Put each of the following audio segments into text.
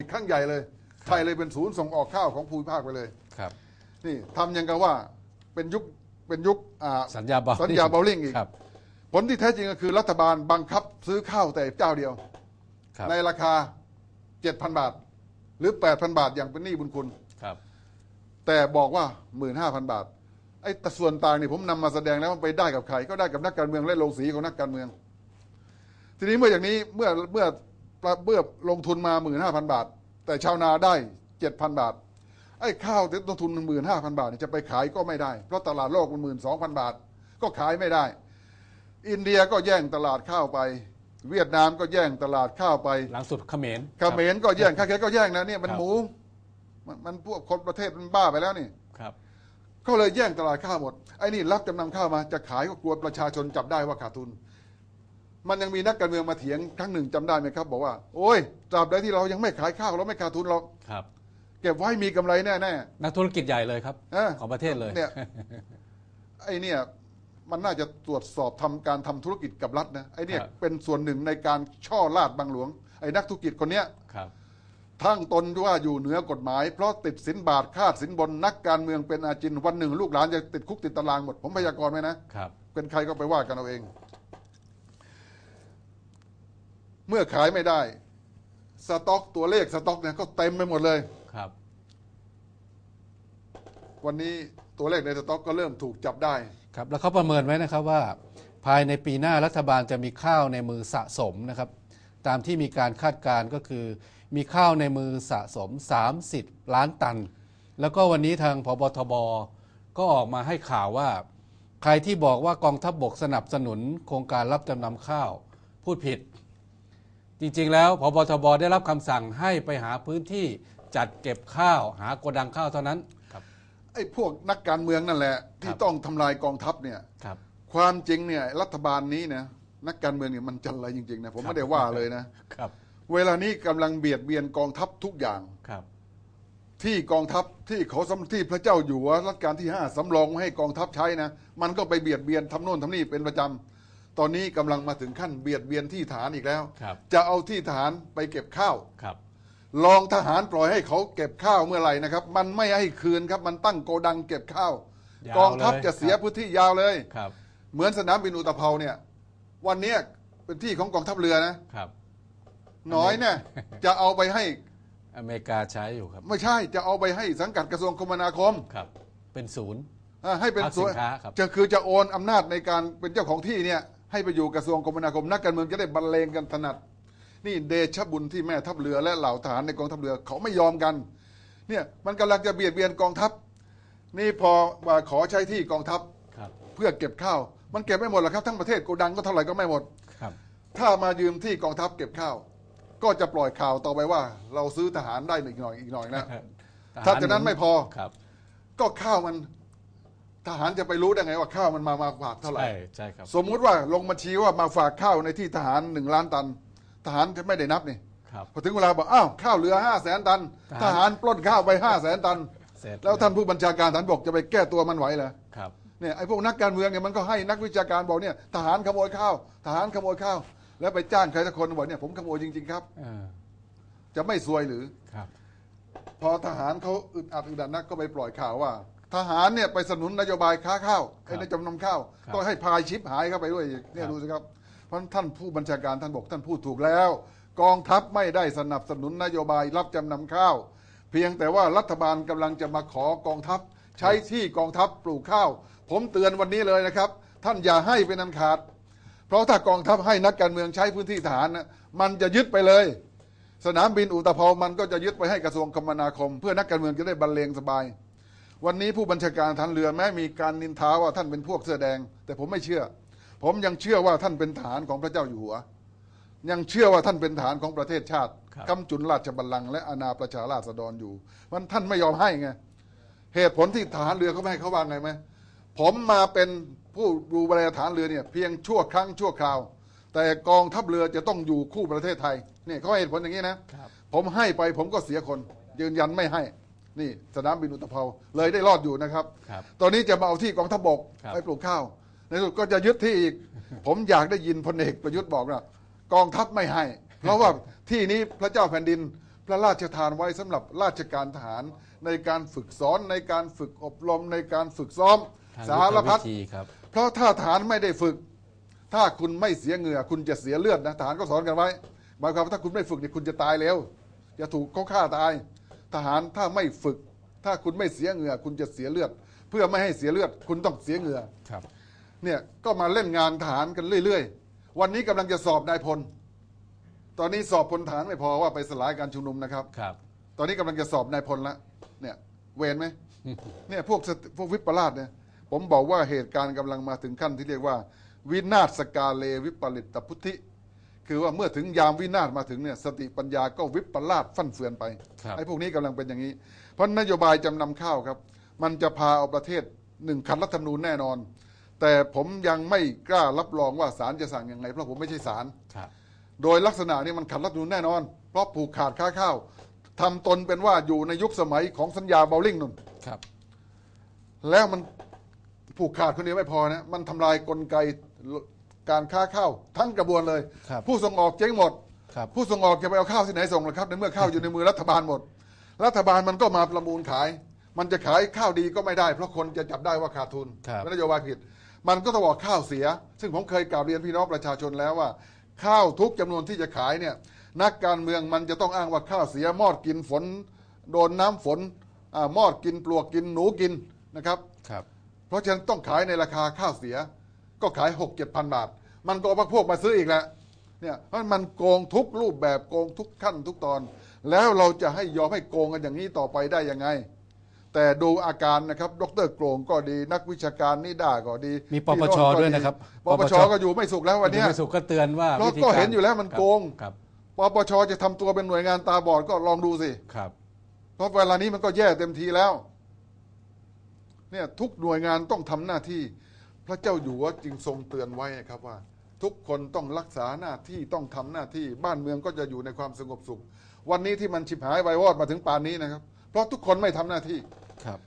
อีกข้างใหญ่เลยไทยเลยเป็นศูนย์ส่งออกข้าวของภูมิภาคไปเลย ครับ นี่ทำยังกับว่าเป็นยุค เป็นยุคสัญญาบาสัญญาเบลลิงอีกผลที่แท้จริงก็คือ รัฐบาลบังคับซื้อข้าวแต่เจ้าเดียวในราคา 7,000 บาท หรือ 8,000 บาท อย่างเป็นหนี้บุญคุณครับ แต่บอกว่า 15,000 บาทไอ้ตส่วนต่างนี่ผมนำมาแสดงแล้วมันไปได้กับใคร ก็ได้กับนักการเมืองและโรงสีของนักการเมือง ทีนี้เมื่ออย่างนี้เมื่อเมื่อปลาเบื้อลงทุนมาหหมื่น้าพันบาท แต่ชาวนาได้เจ็ดพันบาทไอ้ข้าวที่ลงทุนหหมื่น้าพันบาทจะไปขายก็ไม่ได้เพราะตลาดโลกมันหมื่นสองพันบาท ก็ขายไม่ได้ อินเดียก็แย่งตลาดข้าวไป เวียดนามก็แย่งตลาดข้าวไปหลังสุดเขมรเขมรก็แย่งข้าแค่ก็แย่งนะเนี่ยมันหมูมันพวกคนประเทศมันบ้าไปแล้วนี่ครับก็เลยแย่งตลาดข้าวหมดไอ้นี่รับจำนำข้าวมา จะขายก็กลัวประชาชนจับได้ว่าขาดทุนมันยังมีนักการเมืองมาเถียงครั้งหนึ่งจำได้ไหมครับบอกว่า โอ้ยตราบใดที่เรายังไม่ขายข้าวเราไม่ขาดทุนหรอกครับเก็บไว้มีกำไรแน่แน่นักธุรกิจใหญ่เลยครับอของประเทศเลยเนี่ยไอเนี่ยมันน่าจะตรวจสอบทำการทำธุรกิจกับรัฐนะไอเนี่ยเป็นส่วนหนึ่งในการช่อลาดบางหลวงไอ้นักธุรกิจคนเนี้ยครับทั้งตนว่าอยู่เหนือกฎหมายเพราะติดสินบาทคาดสินบน นักการเมืองเป็นอาจินวันหนึ่งลูกหลานจะติดคุกติดตารางหมดผมพยากรณ์ไหมนะครับ เป็นใครก็ไปว่ากันเอาเองเมื่อขายไม่ได้สต็อกตัวเลขสต็อกเนี่ยก็เต็มไปหมดเลย ครับ วันนี้ตัวเลขในสต็อกก็เริ่มถูกจับได้ ครับ แล้วเขาประเมินไว้นะครับว่า ภายในปีหน้ารัฐบาลจะมีข้าวในมือสะสมนะครับ ตามที่มีการคาดการณ์ก็คือ มีข้าวในมือสะสม 30 ล้านตัน แล้วก็วันนี้ทางพบทบก็ออกมาให้ข่าวว่าใครที่บอกว่ากองทัพบบกสนับสนุนโครงการรับจำนำข้าวพูดผิดจริงๆแล้วพบทบได้รับคำสั่งให้ไปหาพื้นที่จัดเก็บข้าวหากดังข้าวเท่านั้นครับไอ้พวกนักการเมืองนั่นแหละ ที่ต้องทำลายกองทัพเนี่ยครับความจริงเนี่ยรัฐบาลนี้นะ นักการเมืองเนี่ยมันจันไรจริงๆนะผมไม่ได้ว่าเลยนะครับเวลานี้กำลังเบียดเบียนกองทัพทุกอย่างครับ ที่กองทัพที่เขาสมที่พระเจ้าอยู่หัวรัชกาลที่ห้าสำรองให้กองทัพใช้นะมันก็ไปเบียดเบียนทำโน่นทำนี่เป็นประจำตอนนี้กำลังมาถึงขั้นเบียดเบียนที่ฐานอีกแล้วจะเอาที่ฐานไปเก็บข้าวครับ ลองทหารปล่อยให้เขาเก็บข้าวเมื่อไหร่นะครับ มันไม่ให้คืนครับมันตั้งโกดังเก็บข้าวาวกองทัพจะเสียพื้นที่ยาวเลยครับ เหมือนสนามบินอุตภเปาเนี่ย วันนี้เป็นที่ของกองทัพเรือนะครับน้อยเนี่ยจะเอาไปให้อเมริกาใช้อยู่ครับ ไม่ใช่จะเอาไปให้สังกัดกระทรวงคมนาคมครับ เป็นศูนย์ให้เป็นศูนย์จะคือจะโอนอำนาจในการเป็นเจ้าของที่เนี่ยให้ไปอยู่กระทรวงคมนาคมนักการเมืองจะได้บรรเลงกันถนัด นี่เดชบุญที่แม่ทัพเรือและเหล่าทหารในกองทัพเรือเขาไม่ยอมกันเนี่ยมันกำลังจะเบียดเบียนกองทัพ นี่พอาขอใช้ที่กองทัพเพื่อเก็บข้าวมันเก็บไม่หมดหรอกครับ ทั้งประเทศโกดังก็เท่าไหร่ก็ไม่หมดถ้ามายืมที่กองทัพเก็บข้าว ก็จะปล่อยข่าวต่อไปว่า เราซื้อทหารได้อีกหน่อยอีกหน่อยนะถ้าจากนั้นไม่พอก็ข้าวมันทหารจะไปรู้ได้ไงว่าข้าวมันมามาฝากเท่าไหร่ใช่ ใช่ครับ สมมุติว่าลงบัญชีว่ามาฝากข้าวในที่ทหารหนึ่งล้านตัน ทหารจะไม่ได้นับนี่ ครับ พอถึงเวลาบอกอ้าวข้าวเหลือห้าแสนตัน ทหารปล้นข้าวไปห้าแสนตันเสร็จแล้วท่านผู้บัญชาการทหารบกจะไปแก้ตัวมันไหวเหรอ ครับ เนี่ยไอ้พวกนักการเมืองเนี่ยมันก็ให้นักวิชาการบอกเนี่ยทหารขโมยข้าว ทหารขโมยข้าว แล้วไปจ้างใครสักคนบอกเนี่ยผมขโมยจริงๆ ครับ จะไม่ซวยหรือ ครับ พอทหารเขาอึดอัดอึดอัดนักก็ไปปล่อยข่าวว่าทหารเนี่ยไปสนับสนุนนโยบายค้าข้าวไอ้นจำนำข้าวก็ต้องให้พายชิปหายเข้าไปด้วยเนี่ยดูสิครับเพราะท่านผู้บัญชาการท่านบอกท่านพูดถูกแล้ว กองทัพไม่ได้สนับสนุนนโยบายรับจำนำข้าว เพียงแต่ว่ารัฐบาลกำลังจะมาขอกองทัพใช้ที่กองทัพปลูกข้าว ผมเตือนวันนี้เลยนะครับ ท่านอย่าให้เป็นอันขาด เพราะถ้ากองทัพให้นักการเมืองใช้พื้นที่ฐานนะมันจะยึดไปเลย สนามบินอุตภเปามันก็จะยึดไปให้กระทรวงคมนาคม เพื่อนักการเมืองจะได้บรรเลงสบายวันนี้ผู้บัญชาการทันเรือแม้มีการนินทาว่าท่านเป็นพวกเสื้อแดง แต่ผมไม่เชื่อ ผมยังเชื่อว่าท่านเป็นฐานของพระเจ้าอยู่หัว ยังเชื่อว่าท่านเป็นฐานของประเทศชาติกำจุนราชบัลลังก์และอาณาประชาราษฎรอยู่มันท่านไม่ยอมให้ไงเหตุผลที่ฐานเรือเขาไม่ให้เขาว่าไงไหมผมมาเป็นผู้ดูแลฐานเรือเนี่ยเพียงชั่วครั้งชั่วคราว แต่กองทัพเรือจะต้องอยู่คู่ประเทศไทยเนี่ยเขาเหตุผลอย่างนี้นะผมให้ไปผมก็เสียคน ยืนยันไม่ให้นี่สนามบินอุตภเปาเลยได้รอดอยู่นะครับครับ ตอนนี้จะมาเอาที่กองทัพบกบไปปลูกข้าว ในสุดก็จะยึดที่อีก ผมอยากได้ยินพลเอกประยุทธ์บอกนะกองทัพไม่ให้ เพราะว่าที่นี้พระเจ้าแผ่นดินพระราชทานไว้สำหรับราชการทหารในการฝึกสอนในการฝึกอบรมในการฝึกซ้อมสารพัดครับ เพราะถ้าฐานไม่ได้ฝึก ถ้าคุณไม่เสียเหงื่อคุณจะเสียเลือดนะฐานก็สอนกันไว้หมายความว่าถ้าคุณไม่ฝึกเนี่ยคุณจะตายเร็วจะถูกเขาฆ่าตายทหารถ้าไม่ฝึกถ้าคุณไม่เสียเหงื่อคุณจะเสียเลือด เพื่อไม่ให้เสียเลือด คุณต้องเสียเหงื่อครับ เนี่ยก็มาเล่นงานฐานกันเรื่อยๆวันนี้กำลังจะสอบนายพลตอนนี้สอบพลฐานไม่พอว่าไปสลายการชุมนุมนะครับครับตอนนี้กำลังจะสอบนายพลละ เนี่ย เวรไหมเนี่ยพวกพวกวิปลาสเนี่ยผมบอกว่าเหตุการณ์กำลังมาถึงขั้นที่เรียกว่าวินาศกาเลวิปริตพุทธิคือว่าเมื่อถึงยามวินาศมาถึงเนี่ยสติปัญญาก็วิปลาสฟั่นเฟือนไปไอ้พวกนี้กำลังเป็นอย่างนี้ เพราะนโยบายจำนำข้าวครับ มันจะพาเอาประเทศหนึ่งขัดรัฐธรรมนูญแน่นอน แต่ผมยังไม่กล้ารับรองว่าศาลจะสั่งยังไงเพราะผมไม่ใช่ศาลโดยลักษณะนี้มันขัดรัฐธรรมนูญแน่นอน เพราะผูกขาดค่าข้าวทำตนเป็นว่าอยู่ในยุคสมัยของสัญญาเบลลิงนุ่นแล้วมันผูกขาดคนเดียวไม่พอนะมันทำลายกลไกการค้าข้าวทั้งกระบวนเลย ผู้ส่งออกเจ๊งหมดผู้ส่งออกจะไปเอาข้าวที่ไหนส่งล่ะครับในเมื่อข้าวอยู่ในมือรัฐบาลหมด รัฐบาลมันก็มาประมูลขาย มันจะขายข้าวดีก็ไม่ได้ เพราะคนจะจับได้ว่าขาดทุนนโยบายผิดมันก็ต้องบอกข้าวเสีย ซึ่งผมเคยกล่าวเรียนพี่น้องประชาชนแล้วว่าข้าวทุกจำนวนที่จะขายเนี่ยนักการเมืองมันจะต้องอ้างว่าข้าวเสีย มอดกินฝน โดนน้ำฝนอามอดกินปลวกกินหนูกินนะครับครับเพราะฉะนั้นต้องขายในราคาข้าวเสียก็ขาย6ดพันบาทมันก็พักพวกมาซื้ออีกแหละเนี่ยเพราะมันโกงทุกรูปแบบโกงทุกขั้นทุกตอน แล้วเราจะให้ยอมให้โกงกันอย่างนี้ต่อไปได้ยังไง แต่ดูอาการนะครับ ดรโกงก็ดี นักวิชาการนี่ด่าก็ดี มีปปชด้วยนะครับปปชก็อยู่ไม่สุขแล้ววันนี้ไม่สุขก็เตือนว่าเราก็เห็นอยู่แล้วมันโกงครับปปชจะทำตัวเป็นหน่วยงานตาบอดก็ลองดูสิครับ เพราะเวลานี้มันก็แย่เต็มทีแล้ว เนี่ยทุกหน่วยงานต้องทำหน้าที่พระเจ้าอยู่ว่าจึงทรงเตือนไว้นะครับว่า ทุกคนต้องรักษาหน้าที่ต้องทำหน้าที่บ้านเมืองก็จะอยู่ในความสงบสุข วันนี้ที่มันฉิบหายวายวอดมาถึงป่านนี้นะครับ เพราะทุกคนไม่ทำหน้าที่ครับ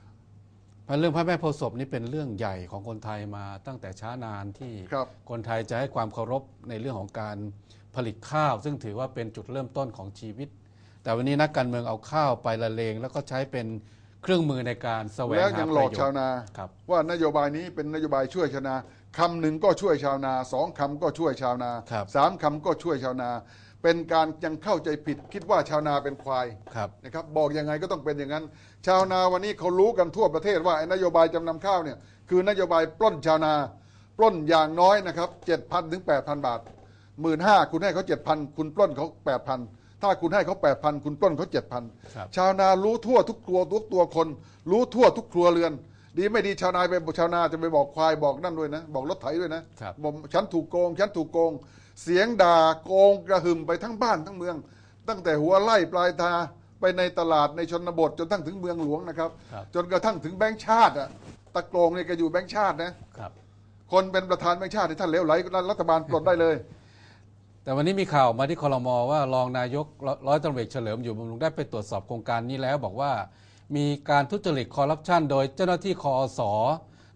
เรื่องพระแม่โพศพนี้เป็นเรื่องใหญ่ของคนไทยมาตั้งแต่ช้านานที่คคนไทยจะให้ความเคารพในเรื่องของการผลิตข้าว ซึ่งถือว่าเป็นจุดเริ่มต้นของชีวิต แต่วันนี้นักการเมืองเอาข้าวไปละเลง แล้วก็ใช้เป็นเครื่องมือในการแสวงแล้วหาปยังหลระอกโยชชาวนา ว่านโยบายนี้เป็นนโยบายช่วยชาวนาคำหนึ่งก็ช่วยชาวนาสองคำก็ช่วยชาวนาสามคำก็ช่วยชาวนา เป็นการยังเข้าใจผิดคิดว่าชาวนาเป็นควายนะครับ บอกยังไงก็ต้องเป็นอย่างนั้น ชาวนาวันนี้เขารู้กันทั่วประเทศว่าไอ้นโยบายจำนำข้าวเนี่ยคือนโยบายปล้นชาวนาปล้นอย่างน้อยนะครับเจ็ดพันถึงแปดพันบาทหมื่นห้าคุณให้เขาเจ็ดพันคุณปล้นเขาแปดพันถ้าคุณให้เขาแปดพันคุณต้นเขาเจ็ดพันชาวนารู้ทั่วทุกครัวทุกตัวคน รู้ทั่วทุกครัวเรือน ดีไม่ดีชาวนาไปชาวนาจะไปบอกควายบอกนั่นด้วยนะบอกรถไถด้วยนะับอกฉันถูกโกงฉันถูกโกง เสียงด่าโกงกระหึ่มไปทั้งบ้านทั้งเมือง ตั้งแต่หัวไล่ปลายตาไปในตลาดในชนบทจนทั้งถึงเมืองหลวงนะครับรบจนกระทั่งถึงแบงค์ชาติอะตะโกงเนี่ยแกอยู่แบงค์ชาตินะครับคนเป็นประธานแบงค์ชาติท่านเลวไหลรัฐบาลปลดได้เลยแต่วันนี้มีข่าวมาที่คอรมอว่า รองนายกร้อยตำรวจเฉลิมอยู่บำรุงได้ไปตรวจสอบโครงการนี้แล้ว บอกว่า มีการทุจริตคอร์รัปชันโดยเจ้าหน้าที่คอสอ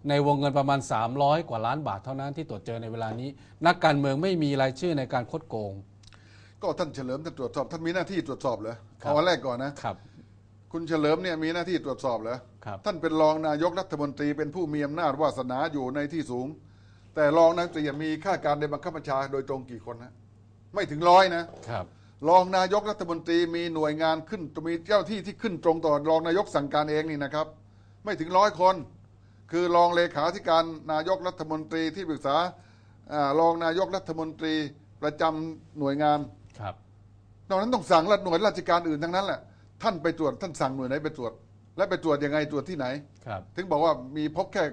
ในวงเงินประมาณ 300 กว่าล้านบาทเท่านั้นที่ตรวจเจอในเวลานี้ นักการเมืองไม่มีรายชื่อในการคดโกง ก็ท่านเฉลิมจะตรวจสอบ ท่านมีหน้าที่ตรวจสอบเหรอเอาแรกก่อนนะครับ คุณเฉลิมเนี่ยมีหน้าที่ตรวจสอบเหรอครับท่านเป็นรองนายกรัฐมนตรี เป็นผู้มีอำนาจวาสนาอยู่ในที่สูง แต่รองนายกจะมีข้าการในบังคับบัญชาโดยตรงกี่คนฮะไม่ถึงร้อยนะครับรองนายกรัฐมนตรี มีหน่วยงานขึ้นมีเจ้าที่ที่ขึ้นตรงต่อรองนายกสั่งการเอง นี่นะครับ ไม่ถึงร้อยคน คือรองเลขาธิการนายกรัฐมนตรีที่ปรึกษารองนายกรัฐมนตรีประจำหน่วยงานครับนอกนั้นต้องสั่งละหน่วยราชการอื่นทั้งนั้นแหละท่านไปตรวจท่านสั่งหน่วยไหนไปตรวจ และไปตรวจยังไงตรวจที่ไหนครับ ถึงบอกว่ามีพบแค่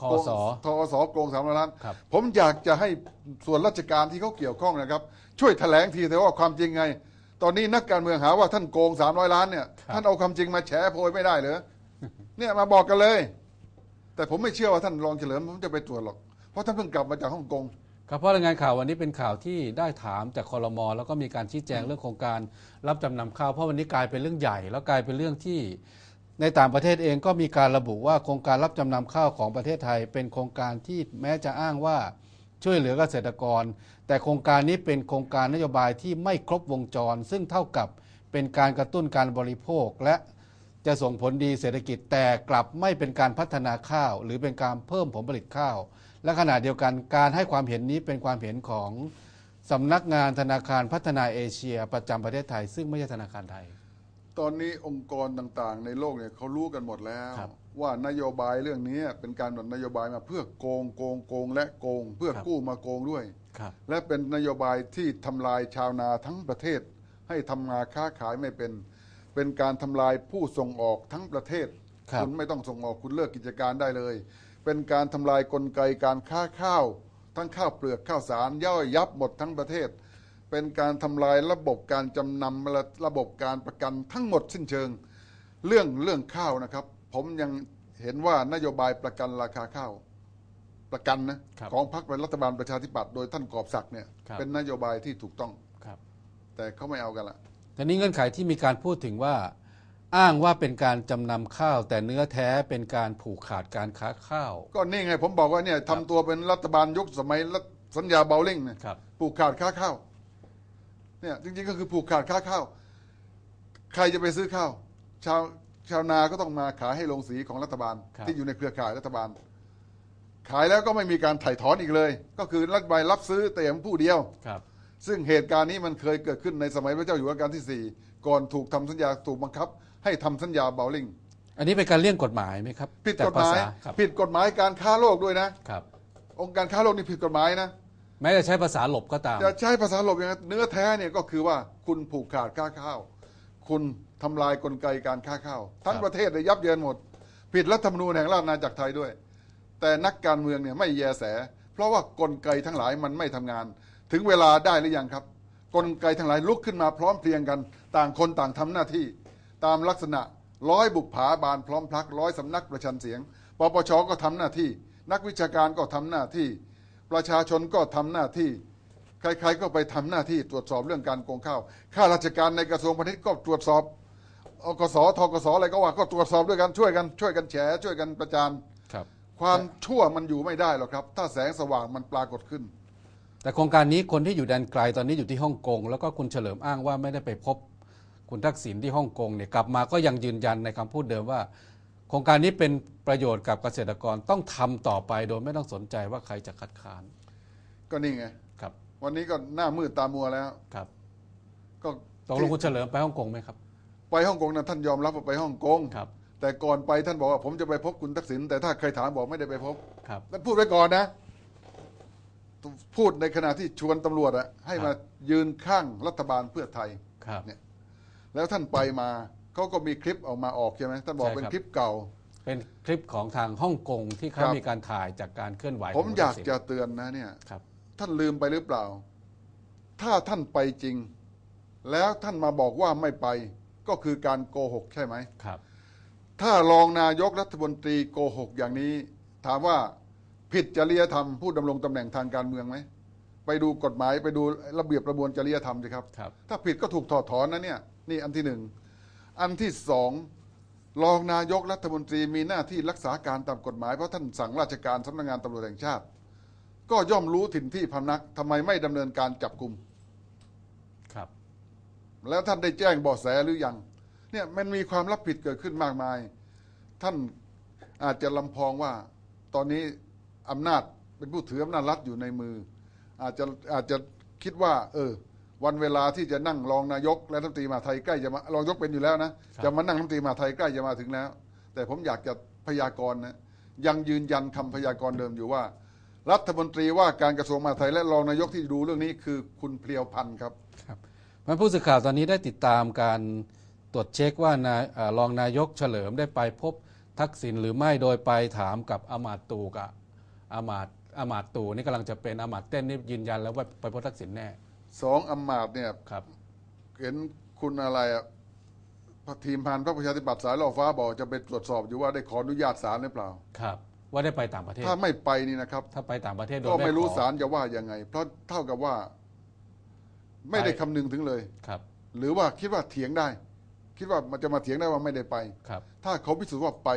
คอสทอสอโกงสามล้านผมอยากจะให้ส่วนราชการที่เขาเกี่ยวข้องนะครับ ช่วยแถลงทีแต่ว่าความจริงไง ตอนนี้นักการเมืองหาว่าท่านโกงสามร้อยล้านเนี่ยท่านเอาความจริงมาแฉโพยไม่ได้เหรอเนี่ยมาบอกกันเลย แต่ผมไม่เชื่อว่าท่านรองเฉลิมผมจะไปตรวจหรอกเพราะท่านเพิ่งกลับมาจากฮ่องกง ครับเพราะรายงานข่าววันนี้เป็นข่าวที่ได้ถาม จากคอรมอแล้วก็มีการชี้แจงเรื่องโครงการ รับจำนำข้าวเพราะวันนี้กลายเป็นเรื่องใหญ่แล้วกลายเป็นเรื่องที่ในต่างประเทศเองก็มีการระบุว่าโครงการรับจำนำข้าวของประเทศไทย เป็นโครงการที่แม้จะอ้างว่าช่วยเหลือเกษตรกร แต่โครงการนี้เป็นโครงการนโยบายที่ไม่ครบวงจร ซึ่งเท่ากับเป็นการกระตุ้นการบริโภค และจะส่งผลดีเศรษฐกิจแต่กลับไม่เป็นการพัฒนาข้าว หรือเป็นการเพิ่มผลผลิตข้าว และขณะเดียวกันการให้ความเห็นนี้เป็นความเห็นของสำนักงานธนาคารพัฒนาเอเชีย ประจำประเทศไทย ซึ่งไม่ใช่ธนาคารไทยตอนนี้องค์กรต่างๆ ในโลกเนี่ยเขารู้กันหมดแล้ว ว่านโยบายเรื่องนี้เป็นการกำหนดนโยบายมาเพื่อโกงโกงโกงและโกง เพื่อกู้มาโกงด้วยและเป็นนโยบายที่ทำลายชาวนาทั้งประเทศ ให้ทำงานค้าขายไม่เป็น เป็นการทำลายผู้ส่งออกทั้งประเทศคุณไม่ต้องส่งออกคุณเลิกกิจการได้เลย เป็นการทำลายกลไกการค้าข้าว ทั้งข้าวเปลือกข้าวสารย่อยยับหมดทั้งประเทศเป็นการทำลายระบบการจำนำระระบบการประกันทั้งหมดสิ้นเชิง เรื่องเรื่องข้าวนะครับ ผมยังเห็นว่านโยบายประกันราคาข้าวประกันนะของพรรคเป็นรัฐบาลประชาธิปัตย์โดยท่านกอบศักดิ์เนี่ยเป็นนโยบายที่ถูกต้องครับ แต่เขาไม่เอากันละแต่นี้เงื่อนไขที่มีการพูดถึงว่าอ้างว่าเป็นการจำนำข้าว แต่เนื้อแท้เป็นการผูกขาดการค้าข้าว ก็นี่ไงผมบอกว่าเนี่ยทำตัวเป็นรัฐบาลยุคสมัยสัญญาเบาลิงเนี่ยผูกขาดค้าข้าวนี่ยจริงๆ ก็คือผูกขาดค่าข้าวใครจะไปซื้อข้าว ชาวชาวนาก็ต้องมาขายให้โรงสีของรัฐบาลบที่อยู่ในเครือข่ายรัฐบาล ขายแล้วก็ไม่มีการถ่ายถอนอีกเลย ก็คือรัฐบาลรับซื้อแต่เพียงผู้เดียวครับ ซึ่งเหตุการณ์นี้มันเคยเกิดขึ้นในสมัยพระเจ้าอยู่หัวรัชกาลที่ 4 ก่อนถูกทำสัญญาถูกบังคับ ให้ทำสัญญาเบาลิงอันนี้เป็นการเลี่ยงกฎหมายไหมครับผิดกฎหมายผิดกฎหมายการค้าโลกด้วยนะครับองค์การค้าโลกนี่ผิดกฎหมายนะแม้จะใช้ภาษาหลบก็ตามจะใช้ภาษาหลบอย่างเนื้อแท้เนี่ยก็คือว่าคุณผูกขาดค่าข้าว คุณทำลายกลไกการค้าข้าว ทั้งประเทศเลยยับเยินหมด ผิดรัฐธรรมนูญแห่งราชอาณาจักรไทยด้วย แต่นักการเมืองเนี่ยไม่แยแส เพราะว่ากลไกทั้งหลายมันไม่ทำงาน ถึงเวลาได้หรือยังครับ กลไกทั้งหลายลุกขึ้นมาพร้อมเพรียงกันต่างคนต่างทำหน้าที่ ตามลักษณะร้อยบุกผาบานพร้อมพลักร้อยสำนักประชันเสียงปปชก็ทำหน้าที่ นักวิชาการก็ทำหน้าที่ประชาชนก็ทำหน้าที่ ใครๆก็ไปทำหน้าที่ตรวจสอบเรื่องการโกงข้าวข้าราชการในกระทรวงพาณิชย์ก็ตรวจสอบ อกสทกสอะไรก็ว่าก็ตรวจสอบด้วยกันช่วยกันช่วยกันแฉช่วยกันประจานครับ ความชั่วมันอยู่ไม่ได้หรอกครับ ถ้าแสงสว่างมันปรากฏขึ้น แต่โครงการนี้คนที่อยู่แดนไกลตอนนี้อยู่ที่ฮ่องกง แล้วก็คุณเฉลิมอ้างว่าไม่ได้ไปพบ คุณทักษิณที่ฮ่องกงเนี่ยกลับมาก็ยังยืนยันในคำพูดเดิมว่าโครงการนี้เป็นประโยชน์กับเกษตรกรต้องทำต่อไปโดยไม่ต้องสนใจว่าใครจะคัดค้านก็นี่ไงครับ วันนี้ก็หน้ามืดตามัวแล้วครับ ก็ตกลงคุณเฉลิมไปฮ่องกงไหมครับไปฮ่องกงนะท่านยอมรับว่าไปฮ่องกงครับ แต่ก่อนไปท่านบอกว่าผมจะไปพบคุณทักษิณแต่ถ้าใครถามบอกไม่ได้ไปพบครับท่านพูดไว้ก่อนนะพูดในขณะที่ชวนตำรวจอะให้มายืนข้างรัฐบาลเพื่อไทยครับ เนี่ย แล้วท่านไปมาเขาก็มีคลิปออกมาออกใช่ไหมท่านบอกเป็นคลิปเก่า เป็นคลิปของทางฮ่องกงที่เขามีการถ่ายจากการเคลื่อนไหว ผมอยากจะเตือนนะเนี่ยครับ ท่านลืมไปหรือเปล่า ถ้าท่านไปจริง แล้วท่านมาบอกว่าไม่ไป ก็คือการโกหกใช่ไหมครับ ถ้ารองนายกรัฐมนตรีโกหกอย่างนี้ ถามว่าผิดจริยธรรมผู้ดำรงตำแหน่งทางการเมืองไหม ไปดูกฎหมายไปดูระเบียบประมวลจริยธรรมสิครับครับถ้าผิดก็ถูกถอดถอนนะเนี่ย นี่อันที่หนึ่งอันที่สองรองนายกรัฐมนตรี มีหน้าที่รักษาการตามกฎหมายเพราะท่านสั่งราชการสำนักงงานตำรวจแห่งชาติ ก็ย่อมรู้ถิ่นที่พำนักทำไมไม่ดำเนินการจับกลุ่มครับ แล้วท่านได้แจ้งเบาะแสหรือยังเนี่ยมันมีความรับผิดเกิดขึ้นมากมาย ท่านอาจจะลำพองว่าตอนนี้อำนาจเป็นผู้ถืออำนาจรัฐอยู่ในมือ อาจจะอาจจะคิดว่า เออวันเวลาที่จะนั่งรองนายกและรัฐมนตรีมาไทยใกล้จะมารองนายกเป็นอยู่แล้วนะจะมานั่งรัฐมนตรีมาไทยใกล้จะมาถึงแล้ว แต่ผมอยากจะพยากรณ์นะยังยืนยันคำพยากรณ์เดิมอยู่ว่า รัฐมนตรีว่าการกระทรวงมหาดไทยและรองนายกที่ดูเรื่องนี้คือคุณเพียวพันธ์ครับครับมันผู้สื่อข่าวตอนนี้ได้ติดตามการตรวจเช็คว่านายรองนายกเฉลิมได้ไปพบทักษิณหรือไม่โดยไปถามกับอมาตูกับอมาอมาตูนี่กำลังจะเป็นอมาเต้นนี่ยืนยันแล้วว่าไปพบทักษิณแน่สองอมาตเนี่ยครับ เห็นคุณอะไรอ่ะทีมพันพระประชาธิปัตย์สายล่อฟ้าบอกจะไปตรวจสอบอยู่ว่าได้ขออนุญาตศาลหรือเปล่าครับ ว่าได้ไปต่างประเทศถ้าไม่ไปนี่นะครับ ถ้าไปต่างประเทศก็ไม่รู้ศาลจะว่ายังไง เพราะเท่ากับว่าไม่ได้คำนึงถึงเลยครับ หรือว่าคิดว่าเถียงได้ คิดว่ามันจะมาเถียงได้ว่าไม่ได้ไปครับ ถ้าเขาพิสูจน์ว่าไป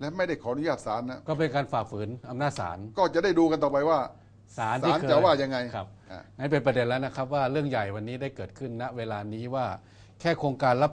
และไม่ได้ขออนุญาตศาลนะก็เป็นการฝ่าฝืนอำนาจศาลก็จะได้ดูกันต่อไปว่าศาล่ยจะว่ายังไงครับนั่นเป็นประเด็นแล้วนะครับว่าเรื่องใหญ่วันนี้ได้เกิดขึ้นณเวลานี้ว่าแค่โครงการรับ